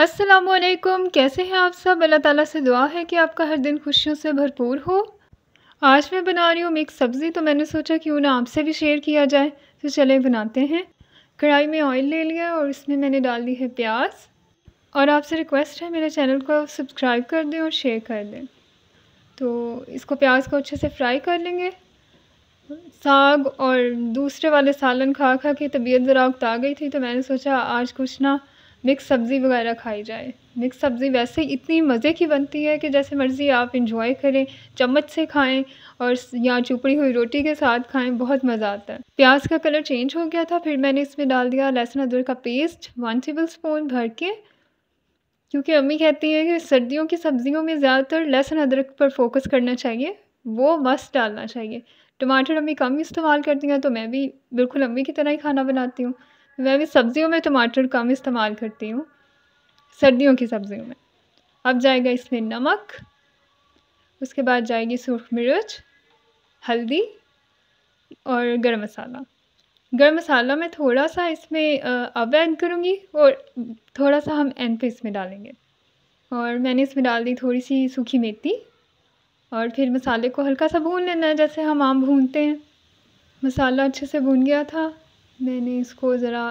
असलकुम कैसे हैं आप सब अल्लाह ताला से दुआ है कि आपका हर दिन खुशियों से भरपूर हो आज मैं बना रही हूँ मिक्स सब्ज़ी तो मैंने सोचा क्यों ना आपसे भी शेयर किया जाए तो चले बनाते हैं कढ़ाई में ऑयल ले लिया और इसमें मैंने डाल दी है प्याज और आपसे रिक्वेस्ट है मेरे चैनल को सब्सक्राइब कर दें और शेयर कर दें तो इसको प्याज को अच्छे से फ्राई कर लेंगे साग और दूसरे वाले सालन खा खा के तबीयत ज़रा उगता गई थी तो मैंने सोचा आज कुछ ना मिक्स सब्ज़ी वगैरह खाई जाए मिक्स सब्ज़ी वैसे इतनी मज़े की बनती है कि जैसे मर्ज़ी आप इंजॉय करें चम्मच से खाएं और या चुपड़ी हुई रोटी के साथ खाएं बहुत मज़ा आता है प्याज का कलर चेंज हो गया था फिर मैंने इसमें डाल दिया लहसुन अदरक का पेस्ट वन टेबल स्पून भर के क्योंकि अम्मी कहती हैं कि सर्दियों की सब्ज़ियों में ज़्यादातर लहसुन अदरक पर फोकस करना चाहिए वो मस्त डालना चाहिए टमाटर अम्मी कम इस्तेमाल करती हैं तो मैं भी बिल्कुल अम्मी की तरह ही खाना बनाती हूँ मैं भी सब्ज़ियों में टमाटर कम इस्तेमाल करती हूँ सर्दियों की सब्ज़ियों में अब जाएगा इसमें नमक उसके बाद जाएगी सूर्ख मिर्च हल्दी और गरम मसाला गरम मसाला मैं थोड़ा सा इसमें अब ऐड करूँगी और थोड़ा सा हम एंड पे इसमें डालेंगे और मैंने इसमें डाल दी थोड़ी सी सूखी मेथी और फिर मसाले को हल्का सा भून लेना है जैसे हम आम भूनते हैं मसाला अच्छे से भून गया था मैंने इसको ज़रा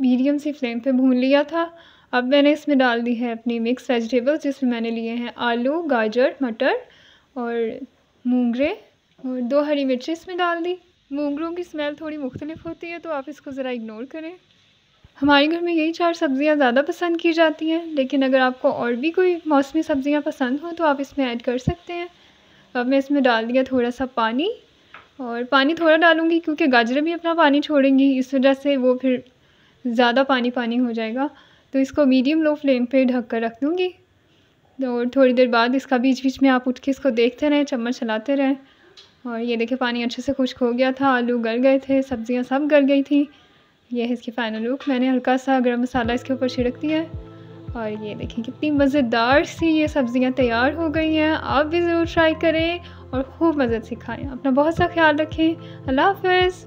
मीडियम सी फ्लेम पे भून लिया था अब मैंने इसमें डाल दी है अपनी मिक्स वेजिटेबल्स जिसमें मैंने लिए हैं आलू गाजर मटर और मूंगरे और दो हरी मिर्ची इसमें डाल दी मूंगरों की स्मेल थोड़ी मुख्तलिफ होती है तो आप इसको ज़रा इग्नोर करें हमारे घर में यही चार सब्ज़ियाँ ज़्यादा पसंद की जाती हैं लेकिन अगर आपको और भी कोई मौसमी सब्ज़ियाँ पसंद हों तो आप इसमें ऐड कर सकते हैं अब मैं इसमें डाल दिया थोड़ा सा पानी और पानी थोड़ा डालूँगी क्योंकि गाजरें भी अपना पानी छोड़ेंगी इस वजह से वो फिर ज़्यादा पानी पानी हो जाएगा तो इसको मीडियम लो फ्लेम पे ढक कर रख दूँगी और थोड़ी देर बाद इसका बीच बीच में आप उठ के इसको देखते रहें चम्मच चलाते रहें और ये देखिए पानी अच्छे से खुश्क हो गया था आलू गल गए थे सब्ज़ियाँ सब गल गई थी ये है इसकी फ़ाइनल लुक मैंने हल्का सा गर्म मसाला इसके ऊपर छिड़क दिया है और ये देखें कितनी मज़ेदार सी ये सब्ज़ियाँ तैयार हो गई हैं आप भी ज़रूर ट्राई करें और खूब मज़े सिखाएँ अपना बहुत सा ख्याल रखें अल्लाह हाफ